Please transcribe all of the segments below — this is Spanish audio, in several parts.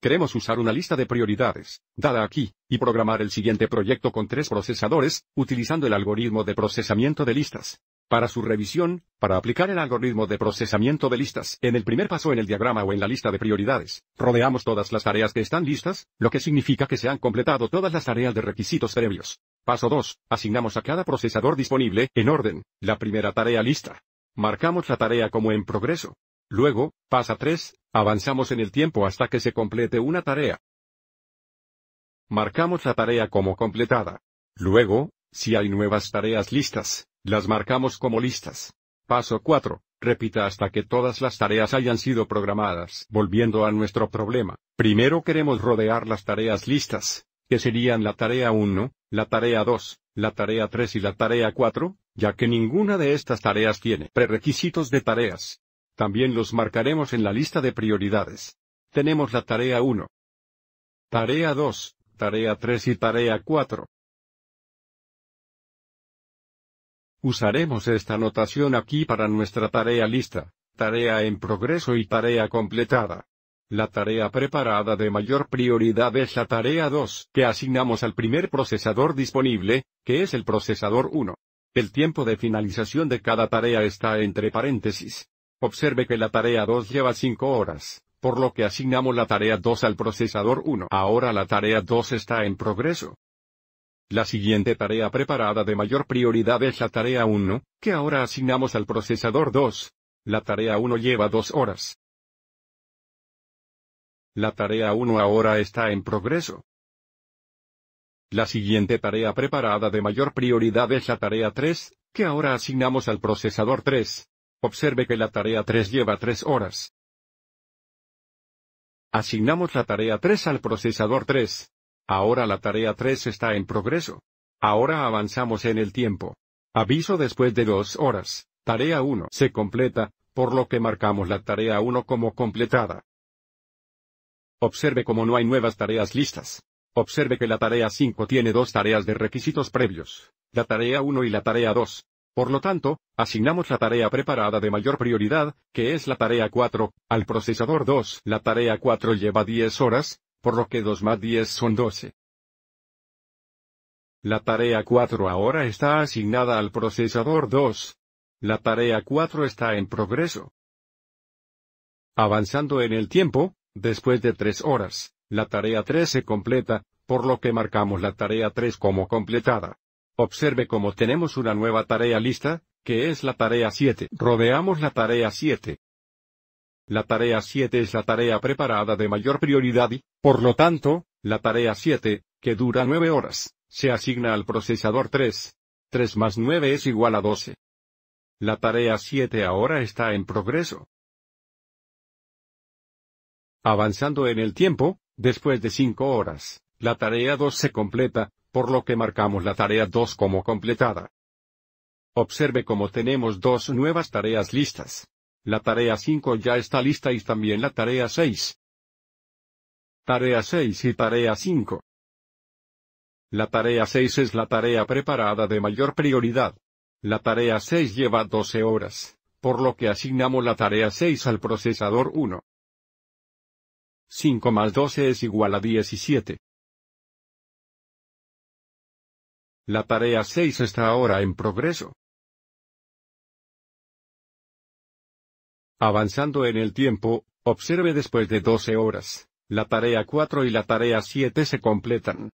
Queremos usar una lista de prioridades, dada aquí, y programar el siguiente proyecto con tres procesadores, utilizando el algoritmo de procesamiento de listas. Para su revisión, para aplicar el algoritmo de procesamiento de listas en el primer paso en el diagrama o en la lista de prioridades, rodeamos todas las tareas que están listas, lo que significa que se han completado todas las tareas de requisitos previos. Paso 2. Asignamos a cada procesador disponible, en orden, la primera tarea lista. Marcamos la tarea como en progreso. Luego, pasa 3, Avanzamos en el tiempo hasta que se complete una tarea. Marcamos la tarea como completada. Luego, si hay nuevas tareas listas, las marcamos como listas. Paso 4. Repita hasta que todas las tareas hayan sido programadas. Volviendo a nuestro problema, primero queremos rodear las tareas listas, que serían la tarea 1, la tarea 2, la tarea 3 y la tarea 4, ya que ninguna de estas tareas tiene prerequisitos de tareas. También los marcaremos en la lista de prioridades. Tenemos la tarea 1. Tarea 2, tarea 3 y tarea 4. Usaremos esta notación aquí para nuestra tarea lista, tarea en progreso y tarea completada. La tarea preparada de mayor prioridad es la tarea 2, que asignamos al primer procesador disponible, que es el procesador 1. El tiempo de finalización de cada tarea está entre paréntesis. Observe que la tarea 2 lleva 5 horas, por lo que asignamos la tarea 2 al procesador 1. Ahora la tarea 2 está en progreso. La siguiente tarea preparada de mayor prioridad es la tarea 1, que ahora asignamos al procesador 2. La tarea 1 lleva 2 horas. La tarea 1 ahora está en progreso. La siguiente tarea preparada de mayor prioridad es la tarea 3, que ahora asignamos al procesador 3. Observe que la tarea 3 lleva 3 horas. Asignamos la tarea 3 al procesador 3. Ahora la tarea 3 está en progreso. Ahora avanzamos en el tiempo. Aviso después de 2 horas. Tarea 1 se completa, por lo que marcamos la tarea 1 como completada. Observe cómo no hay nuevas tareas listas. Observe que la tarea 5 tiene dos tareas de requisitos previos, la tarea 1 y la tarea 2. Por lo tanto, asignamos la tarea preparada de mayor prioridad, que es la tarea 4, al procesador 2. La tarea 4 lleva 10 horas, por lo que 2 más 10 son 12. La tarea 4 ahora está asignada al procesador 2. La tarea 4 está en progreso. Avanzando en el tiempo, después de 3 horas, la tarea 3 se completa, por lo que marcamos la tarea 3 como completada. Observe cómo tenemos una nueva tarea lista, que es la tarea 7. Rodeamos la tarea 7. La tarea 7 es la tarea preparada de mayor prioridad y, por lo tanto, la tarea 7, que dura 9 horas, se asigna al procesador 3. 3 más 9 es igual a 12. La tarea 7 ahora está en progreso. Avanzando en el tiempo, después de 5 horas, la tarea 2 se completa, por lo que marcamos la tarea 2 como completada. Observe cómo tenemos dos nuevas tareas listas. La tarea 5 ya está lista y también la tarea 6. Tarea 6 y tarea 5. La tarea 6 es la tarea preparada de mayor prioridad. La tarea 6 lleva 12 horas, por lo que asignamos la tarea 6 al procesador 1. 5 más 12 es igual a 17. La tarea 6 está ahora en progreso. Avanzando en el tiempo, observe después de 12 horas, la tarea 4 y la tarea 7 se completan.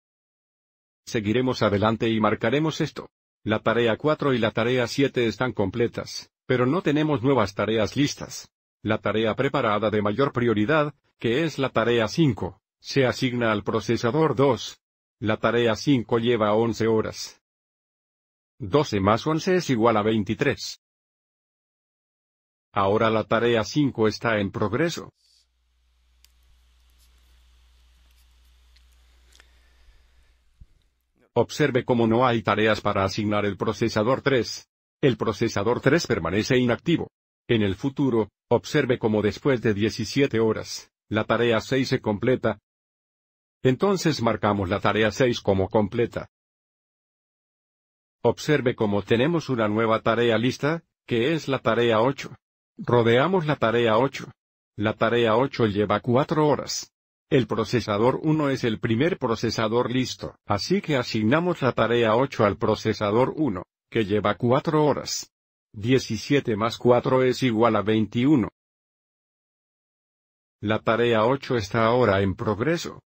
Seguiremos adelante y marcaremos esto. La tarea 4 y la tarea 7 están completas, pero no tenemos nuevas tareas listas. La tarea preparada de mayor prioridad, que es la tarea 5, se asigna al procesador 2, la tarea 5 lleva 11 horas. 12 más 11 es igual a 23. Ahora la tarea 5 está en progreso. Observe cómo no hay tareas para asignar el procesador 3. El procesador 3 permanece inactivo. En el futuro, observe cómo después de 17 horas, la tarea 6 se completa, entonces marcamos la tarea 6 como completa. Observe cómo tenemos una nueva tarea lista, que es la tarea 8. Rodeamos la tarea 8. La tarea 8 lleva 4 horas. El procesador 1 es el primer procesador listo, así que asignamos la tarea 8 al procesador 1, que lleva 4 horas. 17 más 4 es igual a 21. La tarea 8 está ahora en progreso,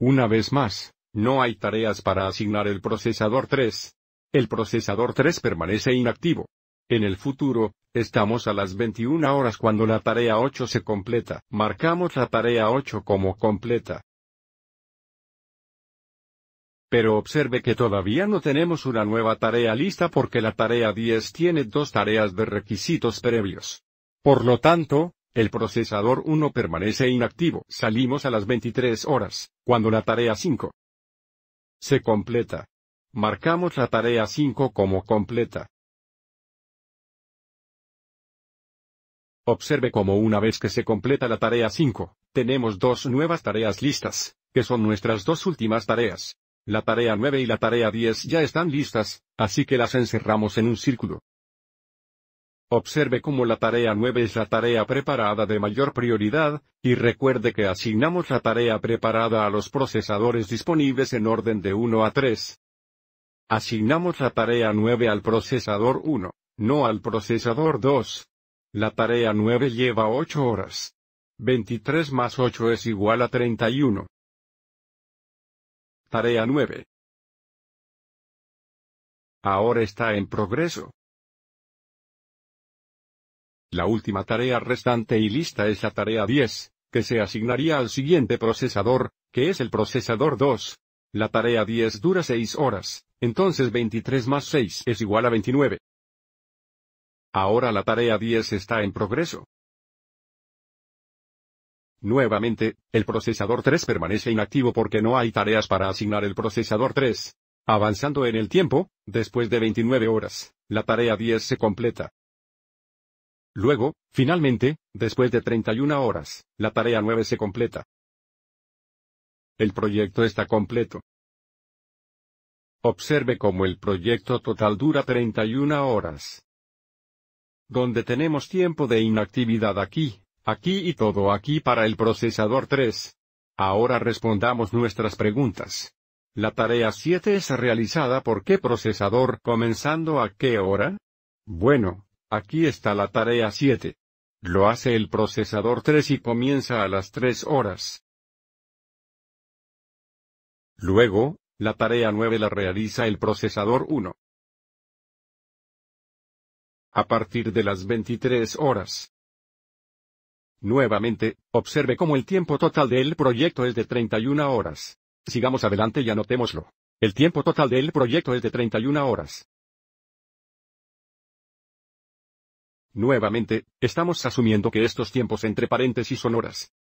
Una vez más, no hay tareas para asignar el procesador 3. El procesador 3 permanece inactivo. En el futuro, estamos a las 21 horas cuando la tarea 8 se completa. Marcamos la tarea 8 como completa. Pero observe que todavía no tenemos una nueva tarea lista porque la tarea 10 tiene dos tareas de requisitos previos. Por lo tanto, el procesador 1 permanece inactivo. Salimos a las 23 horas, cuando la tarea 5 se completa. Marcamos la tarea 5 como completa. Observe cómo una vez que se completa la tarea 5, tenemos dos nuevas tareas listas, que son nuestras dos últimas tareas. La tarea 9 y la tarea 10 ya están listas, así que las encerramos en un círculo. Observe cómo la tarea 9 es la tarea preparada de mayor prioridad, y recuerde que asignamos la tarea preparada a los procesadores disponibles en orden de 1 a 3. Asignamos la tarea 9 al procesador 1, no al procesador 2. La tarea 9 lleva 8 horas. 23 más 8 es igual a 31. Tarea 9. Ahora está en progreso. La última tarea restante y lista es la tarea 10, que se asignaría al siguiente procesador, que es el procesador 2. La tarea 10 dura 6 horas, entonces 23 más 6 es igual a 29. Ahora la tarea 10 está en progreso. Nuevamente, el procesador 3 permanece inactivo porque no hay tareas para asignar el procesador 3. Avanzando en el tiempo, después de 29 horas, la tarea 10 se completa. Luego, finalmente, después de 31 horas, la tarea 9 se completa. El proyecto está completo. Observe cómo el proyecto total dura 31 horas. Donde tenemos tiempo de inactividad aquí, aquí y todo aquí para el procesador 3. Ahora respondamos nuestras preguntas. La tarea 7 es realizada por qué procesador comenzando a qué hora? Bueno, Aquí está la tarea 7. Lo hace el procesador 3 y comienza a las 3 horas. Luego, la tarea 9 la realiza el procesador 1. A partir de las 23 horas. Nuevamente, observe cómo el tiempo total del proyecto es de 31 horas. Sigamos adelante y anotémoslo. El tiempo total del proyecto es de 31 horas. Nuevamente, estamos asumiendo que estos tiempos entre paréntesis son horas.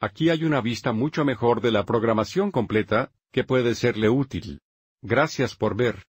Aquí hay una vista mucho mejor de la programación completa, que puede serle útil. Gracias por ver.